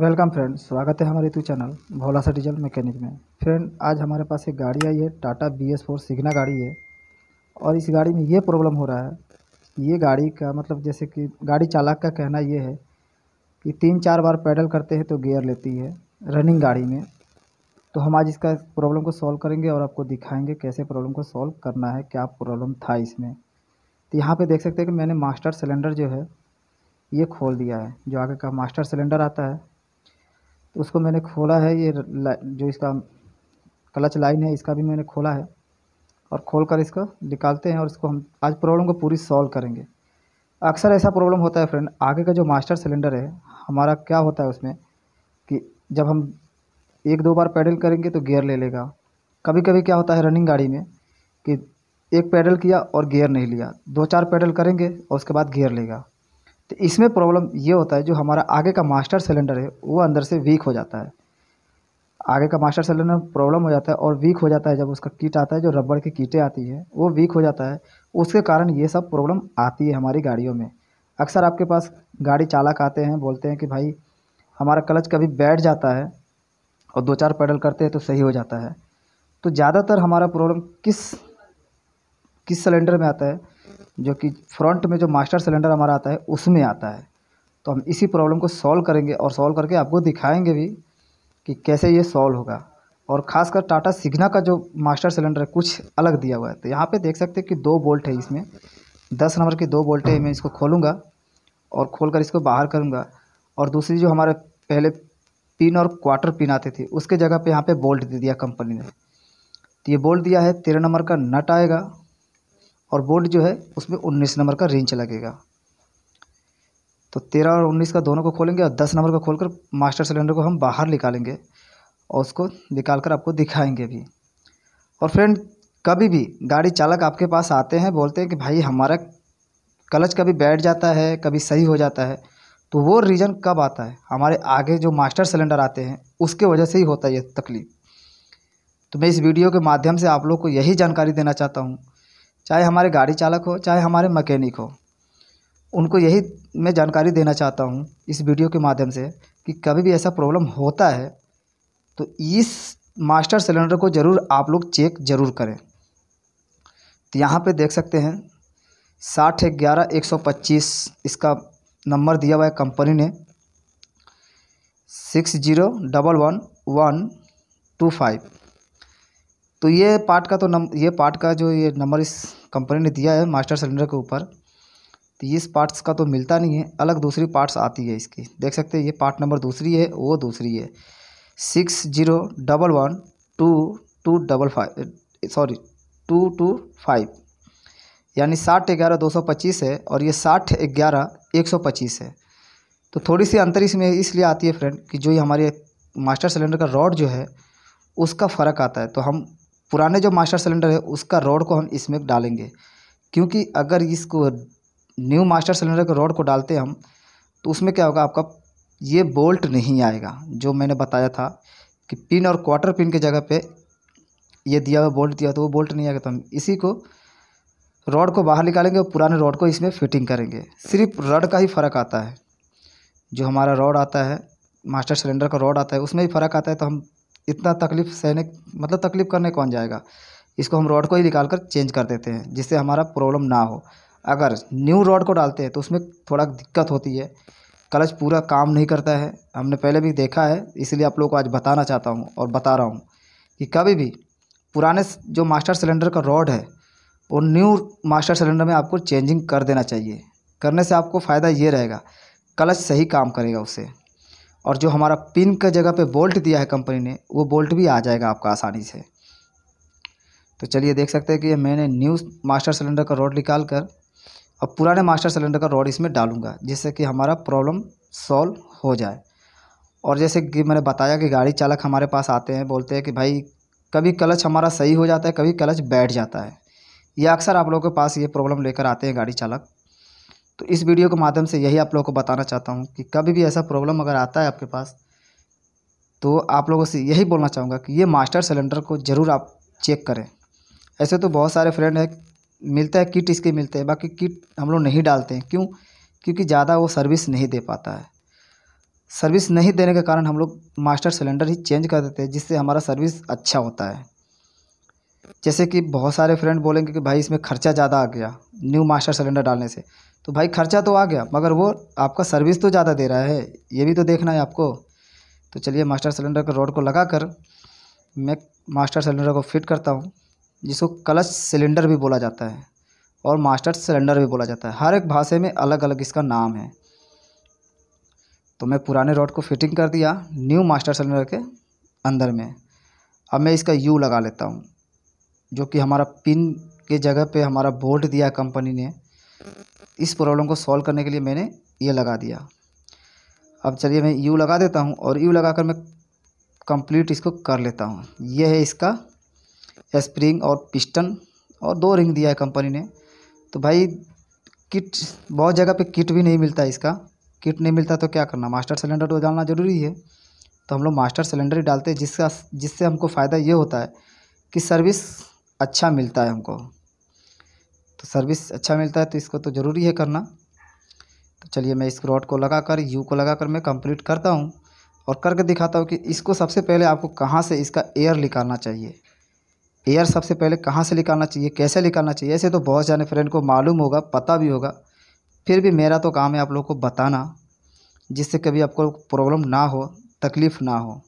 welcome friend स्वागत है हमारे यूट्यूब चैनल भोला सा डीजल मैकेनिक में फ्रेंड आज हमारे पास एक गाड़ी आई है Tata B S four Signa गाड़ी है और इस गाड़ी में ये प्रॉब्लम हो रहा है ये गाड़ी का मतलब जैसे कि गाड़ी चालक का कहना ये है कि तीन चार बार पैडल करते हैं तो गियर लेती है रनिंग गाड़ी में तो हम आज इसका प्रॉब्लम को सॉल्व करेंगे और आपको दिखाएँगे कैसे प्रॉब्लम को सॉल्व करना है क्या प्रॉब्लम था इसमें तो यहाँ पर देख सकते हैं कि मैंने मास्टर सिलेंडर जो है ये खोल दिया है जो आगे का मास्टर सिलेंडर आता है तो उसको मैंने खोला है ये जो इसका क्लच लाइन है इसका भी मैंने खोला है और खोल कर इसको निकालते हैं और इसको हम आज प्रॉब्लम को पूरी सॉल्व करेंगे अक्सर ऐसा प्रॉब्लम होता है फ्रेंड आगे का जो मास्टर सिलेंडर है हमारा क्या होता है उसमें कि जब हम एक दो बार पैडल करेंगे तो गियर ले लेगा कभी कभी क्या होता है रनिंग गाड़ी में कि एक पैडल किया और गियर नहीं लिया दो चार पैडल करेंगे और उसके बाद गियर लेगा तो इसमें प्रॉब्लम ये होता है जो हमारा आगे का मास्टर सिलेंडर है वो अंदर से वीक हो जाता है आगे का मास्टर सिलेंडर प्रॉब्लम हो जाता है और वीक हो जाता है जब उसका कीट आता है जो रबड़ की कीटें आती है वो वीक हो जाता है उसके कारण ये सब प्रॉब्लम आती है हमारी गाड़ियों में अक्सर आपके पास गाड़ी चालक आते हैं बोलते हैं कि भाई हमारा क्लच कभी बैठ जाता है और दो चार पैडल करते हैं तो सही हो जाता है तो ज़्यादातर हमारा प्रॉब्लम किस किस सिलेंडर में आता है जो कि फ्रंट में जो मास्टर सिलेंडर हमारा आता है उसमें आता है तो हम इसी प्रॉब्लम को सॉल्व करेंगे और सॉल्व करके आपको दिखाएंगे भी कि कैसे ये सॉल्व होगा और ख़ासकर टाटा सिग्ना का जो मास्टर सिलेंडर है कुछ अलग दिया हुआ है तो यहाँ पे देख सकते हैं कि दो बोल्ट है इसमें दस नंबर की दो बोल्ट है मैं इसको खोलूँगा और खोल कर इसको बाहर करूँगा और दूसरी जो हमारे पहले पिन और क्वार्टर पिन आते थे उसके जगह पर यहाँ पर बोल्ट दे दिया कंपनी ने तो ये बोल्ट दिया है तेरह नंबर का नट आएगा और बोर्ड जो है उसमें उन्नीस नंबर का रेंच लगेगा तो तेरह और उन्नीस का दोनों को खोलेंगे और दस नंबर को खोलकर मास्टर सिलेंडर को हम बाहर निकालेंगे और उसको निकाल कर आपको दिखाएंगे भी और फ्रेंड कभी भी गाड़ी चालक आपके पास आते हैं बोलते हैं कि भाई हमारा क्लच कभी बैठ जाता है कभी सही हो जाता है तो वो रीज़न कब आता है हमारे आगे जो मास्टर सिलेंडर आते हैं उसके वजह से ही होता है ये तकलीफ़ तो मैं इस वीडियो के माध्यम से आप लोग को यही जानकारी देना चाहता हूँ चाहे हमारे गाड़ी चालक हो चाहे हमारे मकैनिक हो उनको यही मैं जानकारी देना चाहता हूँ इस वीडियो के माध्यम से कि कभी भी ऐसा प्रॉब्लम होता है तो इस मास्टर सिलेंडर को ज़रूर आप लोग चेक ज़रूर करें तो यहाँ पे देख सकते हैं साठ ग्यारह एक सौ पच्चीस इसका नंबर दिया हुआ है कंपनी ने six zero double one one two five तो ये पार्ट का तो नम ये पार्ट का जो ये नंबर इस कंपनी ने दिया है मास्टर सिलेंडर के ऊपर तो इस पार्ट्स का तो मिलता नहीं है अलग दूसरी पार्ट्स आती है इसकी देख सकते हैं ये पार्ट नंबर दूसरी है वो दूसरी है six zero double one two two double five sorry two two five यानी साठ ग्यारह दो सौ पच्चीस है और ये साठ ग्यारह एक सौ पच्चीस है तो थोड़ी सी अंतर इसमें इसलिए आती है फ्रेंड कि जो ये हमारे मास्टर सिलेंडर का रॉड जो है उसका फ़र्क आता है तो हम पुराने जो मास्टर सिलेंडर है उसका रॉड को हम इसमें डालेंगे क्योंकि अगर इसको न्यू मास्टर सिलेंडर के रॉड को डालते हम तो उसमें क्या होगा आपका ये बोल्ट नहीं आएगा जो मैंने बताया था कि पिन और क्वार्टर पिन की जगह पे ये दिया हुआ बोल्ट दिया तो वो बोल्ट नहीं आएगा तो हम इसी को रॉड को बाहर निकालेंगे और पुराने रॉड को इसमें फिटिंग करेंगे सिर्फ रड का ही फ़र्क आता है जो हमारा रॉड आता है मास्टर सिलेंडर का रॉड आता है उसमें भी फ़र्क आता है तो हम इतना तकलीफ़ सहने मतलब तकलीफ़ करने कौन जाएगा इसको हम रॉड को ही निकाल कर चेंज कर देते हैं जिससे हमारा प्रॉब्लम ना हो अगर न्यू रॉड को डालते हैं तो उसमें थोड़ा दिक्कत होती है क्लच पूरा काम नहीं करता है हमने पहले भी देखा है इसलिए आप लोगों को आज बताना चाहता हूँ और बता रहा हूँ कि कभी भी पुराने जो मास्टर सिलेंडर का रॉड है वो न्यू मास्टर सिलेंडर में आपको चेंजिंग कर देना चाहिए करने से आपको फ़ायदा ये रहेगा क्लच सही काम करेगा उससे और जो हमारा पिन का जगह पे बोल्ट दिया है कंपनी ने वो बोल्ट भी आ जाएगा आपका आसानी से तो चलिए देख सकते हैं कि मैंने न्यू मास्टर सिलेंडर का रोड निकाल कर अब पुराने मास्टर सिलेंडर का रोड इसमें डालूंगा जिससे कि हमारा प्रॉब्लम सॉल्व हो जाए और जैसे कि मैंने बताया कि गाड़ी चालक हमारे पास आते हैं बोलते हैं कि भाई कभी क्लच हमारा सही हो जाता है कभी क्लच बैठ जाता है या अक्सर आप लोगों के पास ये प्रॉब्लम लेकर आते हैं गाड़ी चालक तो इस वीडियो के माध्यम से यही आप लोगों को बताना चाहता हूँ कि कभी भी ऐसा प्रॉब्लम अगर आता है आपके पास तो आप लोगों से यही बोलना चाहूँगा कि ये मास्टर सिलेंडर को ज़रूर आप चेक करें ऐसे तो बहुत सारे फ्रेंड हैं मिलता है किट इसके मिलते हैं बाकी किट हम लोग नहीं डालते हैं क्यों क्योंकि ज़्यादा वो सर्विस नहीं दे पाता है सर्विस नहीं देने के कारण हम लोग मास्टर सिलेंडर ही चेंज कर देते हैं जिससे हमारा सर्विस अच्छा होता है जैसे कि बहुत सारे फ्रेंड बोलेंगे कि भाई इसमें खर्चा ज़्यादा आ गया न्यू मास्टर सिलेंडर डालने से तो भाई खर्चा तो आ गया मगर वो आपका सर्विस तो ज़्यादा दे रहा है ये भी तो देखना है आपको तो चलिए मास्टर सिलेंडर के रोड को लगा कर मैं मास्टर सिलेंडर को फिट करता हूँ जिसको क्लच सिलेंडर भी बोला जाता है और मास्टर सिलेंडर भी बोला जाता है हर एक भाषा में अलग अलग इसका नाम है तो मैं पुराने रोड को फिटिंग कर दिया न्यू मास्टर सिलेंडर के अंदर में अब मैं इसका यू लगा लेता हूँ जो कि हमारा पिन के जगह पे हमारा बोल्ट दिया कंपनी ने इस प्रॉब्लम को सॉल्व करने के लिए मैंने ये लगा दिया अब चलिए मैं यू लगा देता हूँ और यू लगा कर मैं कंप्लीट इसको कर लेता हूँ यह है इसका स्प्रिंग और पिस्टन और दो रिंग दिया है कंपनी ने तो भाई किट बहुत जगह पे किट भी नहीं मिलता इसका किट नहीं मिलता तो क्या करना मास्टर सिलेंडर तो डालना ज़रूरी है तो हम लोग मास्टर सिलेंडर ही डालते हैं जिसका जिससे हमको फ़ायदा ये होता है कि सर्विस अच्छा मिलता है हमको तो सर्विस अच्छा मिलता है तो इसको तो ज़रूरी है करना तो चलिए मैं इस रॉड को लगा कर यू को लगा कर मैं कंप्लीट करता हूँ और करके दिखाता हूँ कि इसको सबसे पहले आपको कहाँ से इसका एयर निकालना चाहिए एयर सबसे पहले कहाँ से निकालना चाहिए कैसे निकालना चाहिए ऐसे तो बहुत जाने फ्रेंड को मालूम होगा पता भी होगा फिर भी मेरा तो काम है आप लोग को बताना जिससे कभी आपको प्रॉब्लम ना हो तकलीफ़ ना हो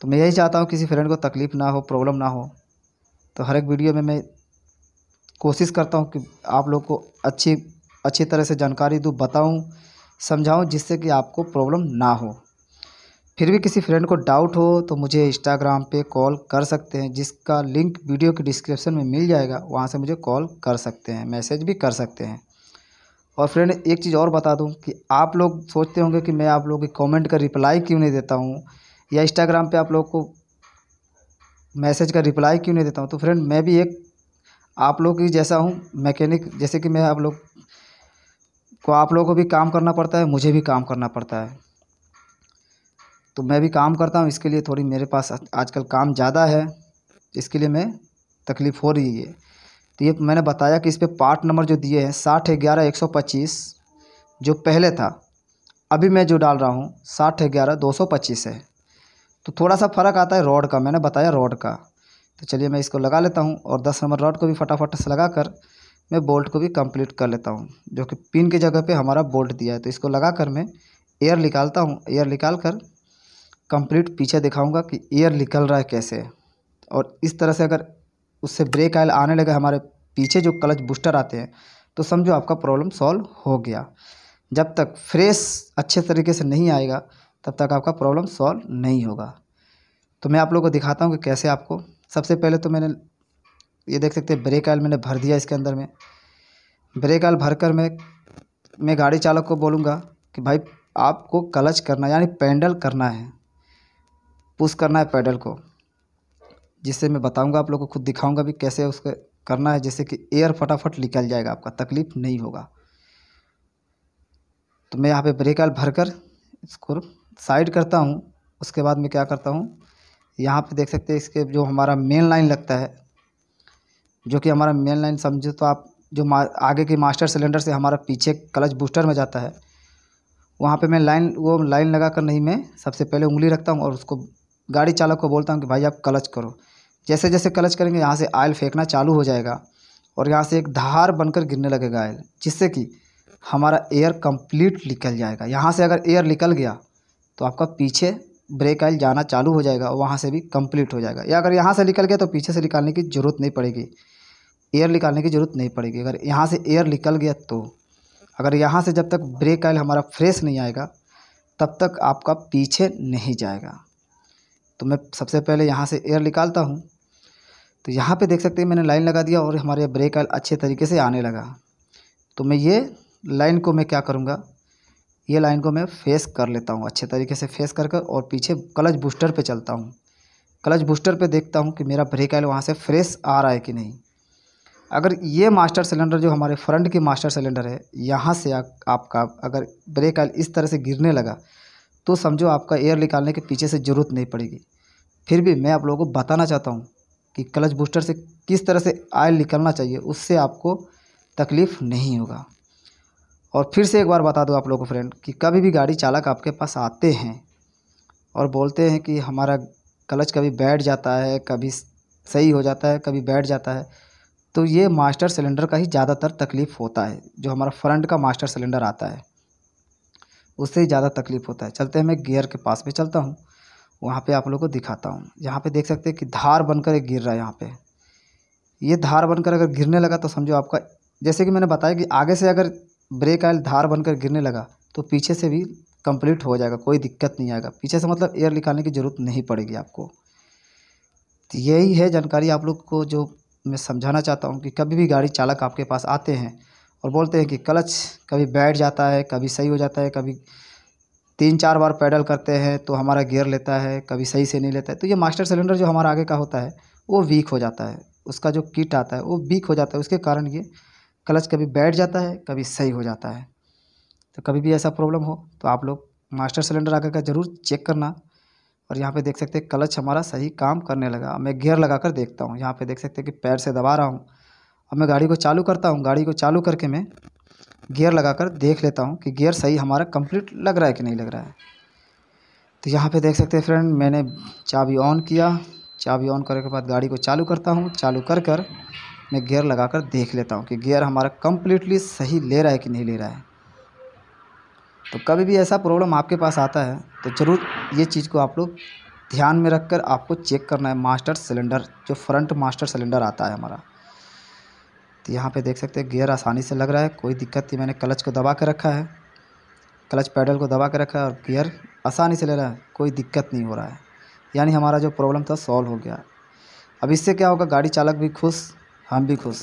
तो मैं यही चाहता हूँ किसी फ्रेंड को तकलीफ़ ना हो प्रॉब्लम ना हो तो हर एक वीडियो में मैं कोशिश करता हूँ कि आप लोग को अच्छी अच्छी तरह से जानकारी दूँ बताऊँ समझाऊँ जिससे कि आपको प्रॉब्लम ना हो फिर भी किसी फ्रेंड को डाउट हो तो मुझे इंस्टाग्राम पे कॉल कर सकते हैं जिसका लिंक वीडियो के डिस्क्रिप्शन में मिल जाएगा वहाँ से मुझे कॉल कर सकते हैं मैसेज भी कर सकते हैं और फ्रेंड एक चीज़ और बता दूँ कि आप लोग सोचते होंगे कि मैं आप लोगों के कमेंट का रिप्लाई क्यों नहीं देता हूँ या इंस्टाग्राम पे आप लोग को मैसेज का रिप्लाई क्यों नहीं देता हूँ तो फ्रेंड मैं भी एक आप लोग ही जैसा हूँ मैकेनिक जैसे कि मैं आप लोग को आप लोगों को भी काम करना पड़ता है मुझे भी काम करना पड़ता है तो मैं भी काम करता हूँ इसके लिए थोड़ी मेरे पास आजकल काम ज़्यादा है इसके लिए मैं तकलीफ़ हो रही है तो ये मैंने बताया कि इस पर पार्ट नंबर जो दिए हैं साठ ग्यारह एक सौ पच्चीस जो पहले था अभी मैं जो डाल रहा हूँ साठ ग्यारह दो सौ पच्चीस है तो थोड़ा सा फ़र्क आता है रॉड का मैंने बताया रॉड का तो चलिए मैं इसको लगा लेता हूँ और दस नंबर रॉड को भी फटाफट से लगा कर मैं बोल्ट को भी कंप्लीट कर लेता हूँ जो कि पिन की जगह पे हमारा बोल्ट दिया है तो इसको लगा कर मैं एयर निकालता हूँ एयर निकाल कर कम्प्लीट पीछे दिखाऊँगा कि एयर निकल रहा है कैसे और इस तरह से अगर उससे ब्रेक आयल आने लगे हमारे पीछे जो क्लच बूस्टर आते हैं तो समझो आपका प्रॉब्लम सॉल्व हो गया जब तक फ्रेश अच्छे तरीके से नहीं आएगा तब तक आपका प्रॉब्लम सॉल्व नहीं होगा तो मैं आप लोगों को दिखाता हूँ कि कैसे आपको सबसे पहले तो मैंने ये देख सकते हैं ब्रेक आयल मैंने भर दिया इसके अंदर में ब्रेक आयल भर कर मैं मैं गाड़ी चालक को बोलूँगा कि भाई आपको क्लच करना यानी पैंडल करना है पुश करना है पैडल को जिससे मैं बताऊंगा आप लोग को खुद दिखाऊंगा भी कैसे उसके करना है जैसे कि एयर फटाफट निकल जाएगा आपका तकलीफ नहीं होगा तो मैं यहाँ पे ब्रेक आल भर कर इसको साइड करता हूँ उसके बाद मैं क्या करता हूँ यहाँ पे देख सकते हैं इसके जो हमारा मेन लाइन लगता है जो कि हमारा मेन लाइन समझो तो आप जो आगे के मास्टर सिलेंडर से हमारा पीछे क्लच बूस्टर में जाता है वहाँ पे मैं लाइन वो लाइन लगा कर नहीं मैं सबसे पहले उंगली रखता हूँ और उसको गाड़ी चालक को बोलता हूँ कि भाई आप क्लच करो जैसे जैसे क्लच करेंगे यहाँ से आयल फेंकना चालू हो जाएगा और यहाँ से एक धार बनकर गिरने लगेगा आयल जिससे कि हमारा एयर कंप्लीट निकल जाएगा यहाँ से अगर एयर निकल गया तो आपका पीछे ब्रेक आइल जाना चालू हो जाएगा वहाँ से भी कंप्लीट हो जाएगा या अगर यहाँ से निकल गया तो पीछे से निकालने की ज़रूरत नहीं पड़ेगी एयर निकालने की ज़रूरत नहीं पड़ेगी अगर यहाँ से एयर निकल गया तो अगर यहाँ से जब तक ब्रेक आयल हमारा फ्रेश नहीं आएगा तब तक आपका पीछे नहीं जाएगा तो मैं सबसे पहले यहाँ से एयर निकालता हूँ तो यहाँ पर देख सकते हैं मैंने लाइन लगा दिया और हमारे ब्रेक आयल अच्छे तरीके से आने लगा तो मैं ये लाइन को मैं क्या करूँगा ये लाइन को मैं फेस कर लेता हूँ अच्छे तरीके से फेस कर कर और पीछे क्लच बूस्टर पे चलता हूँ क्लच बूस्टर पे देखता हूँ कि मेरा ब्रेक आयल वहाँ से फ्रेश आ रहा है कि नहीं अगर ये मास्टर सिलेंडर जो हमारे फ्रंट की मास्टर सिलेंडर है यहाँ से आ, आपका अगर ब्रेक आयल इस तरह से गिरने लगा तो समझो आपका एयर निकालने के पीछे से ज़रूरत नहीं पड़ेगी फिर भी मैं आप लोगों को बताना चाहता हूँ कि क्लच बूस्टर से किस तरह से आयल निकलना चाहिए उससे आपको तकलीफ़ नहीं होगा और फिर से एक बार बता दूँ आप लोगों को फ्रेंड कि कभी भी गाड़ी चालक आपके पास आते हैं और बोलते हैं कि हमारा क्लच कभी बैठ जाता है कभी सही हो जाता है कभी बैठ जाता है तो ये मास्टर सिलेंडर का ही ज़्यादातर तकलीफ़ होता है जो हमारा फ्रंट का मास्टर सिलेंडर आता है उससे ही ज़्यादा तकलीफ़ होता है चलते हैं मैं गियर के पास में चलता हूँ वहाँ पे आप लोग को दिखाता हूँ यहाँ पे देख सकते हैं कि धार बनकर एक गिर रहा है यहाँ पे ये धार बनकर अगर गिरने लगा तो समझो आपका जैसे कि मैंने बताया कि आगे से अगर ब्रेक आयल धार बनकर गिरने लगा तो पीछे से भी कंप्लीट हो जाएगा कोई दिक्कत नहीं आएगा पीछे से मतलब एयर निकालने की ज़रूरत नहीं पड़ेगी आपको तो यही है जानकारी आप लोग को जो मैं समझाना चाहता हूँ कि कभी भी गाड़ी चालक आपके पास आते हैं और बोलते हैं कि क्लच कभी बैठ जाता है कभी सही हो जाता है कभी तीन चार बार पैडल करते हैं तो हमारा गियर लेता है कभी सही से नहीं लेता है तो ये मास्टर सिलेंडर जो हमारा आगे का होता है वो वीक हो जाता है उसका जो किट आता है वो वीक हो जाता है उसके कारण ये क्लच कभी बैठ जाता है कभी सही हो जाता है तो कभी भी ऐसा प्रॉब्लम हो तो आप लोग मास्टर सिलेंडर आकर का ज़रूर चेक करना और यहाँ पे देख सकते हैं क्लच हमारा सही काम करने लगा मैं गियर लगा कर देखता हूँ यहाँ पे देख सकते हैं कि पैर से दबा रहा हूँ अब मैं गाड़ी को चालू करता हूँ गाड़ी को चालू करके मैं गियर लगा कर देख लेता हूँ कि गियर सही हमारा कंप्लीट लग रहा है कि नहीं लग रहा है तो यहाँ पर देख सकते हैं फ्रेंड मैंने चाबी ऑन किया चाबी ऑन करने के बाद गाड़ी को चालू करता हूँ चालू कर कर मैं गेयर लगा कर देख लेता हूँ कि गेयर हमारा कम्प्लीटली सही ले रहा है कि नहीं ले रहा है तो कभी भी ऐसा प्रॉब्लम आपके पास आता है तो ज़रूर ये चीज़ को आप लोग ध्यान में रखकर आपको चेक करना है मास्टर सिलेंडर जो फ्रंट मास्टर सिलेंडर आता है हमारा तो यहाँ पे देख सकते हैं गियर आसानी से लग रहा है कोई दिक्कत नहीं मैंने क्लच को दबा के रखा है क्लच पैडल को दबा के रखा है और गियर आसानी से ले रहा है कोई दिक्कत नहीं हो रहा है यानी हमारा जो प्रॉब्लम था सॉल्व हो गया अब इससे क्या होगा गाड़ी चालक भी खुश हम भी खुश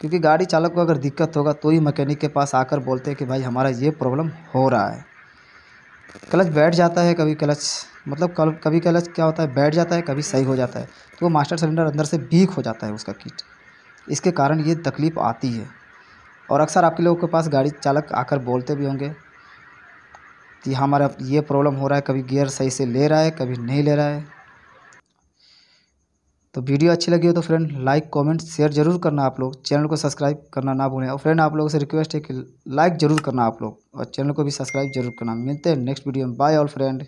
क्योंकि गाड़ी चालक को अगर दिक्कत होगा तो ही मैकेनिक के पास आकर बोलते हैं कि भाई हमारा ये प्रॉब्लम हो रहा है क्लच बैठ जाता है कभी क्लच मतलब कभी क्लच क्या होता है बैठ जाता है कभी सही हो जाता है तो वो मास्टर सिलेंडर अंदर से बीक हो जाता है उसका किट इसके कारण ये तकलीफ़ आती है और अक्सर आपके लोगों के पास गाड़ी चालक आकर बोलते भी होंगे कि हमारा ये प्रॉब्लम हो रहा है कभी गियर सही से ले रहा है कभी नहीं ले रहा है तो वीडियो अच्छी लगी हो तो फ्रेंड लाइक कमेंट शेयर जरूर करना आप लोग चैनल को सब्सक्राइब करना ना भूलें और फ्रेंड आप लोगों से रिक्वेस्ट है कि लाइक जरूर करना आप लोग और चैनल को भी सब्सक्राइब जरूर करना मिलते हैं नेक्स्ट वीडियो में बाय ऑल फ्रेंड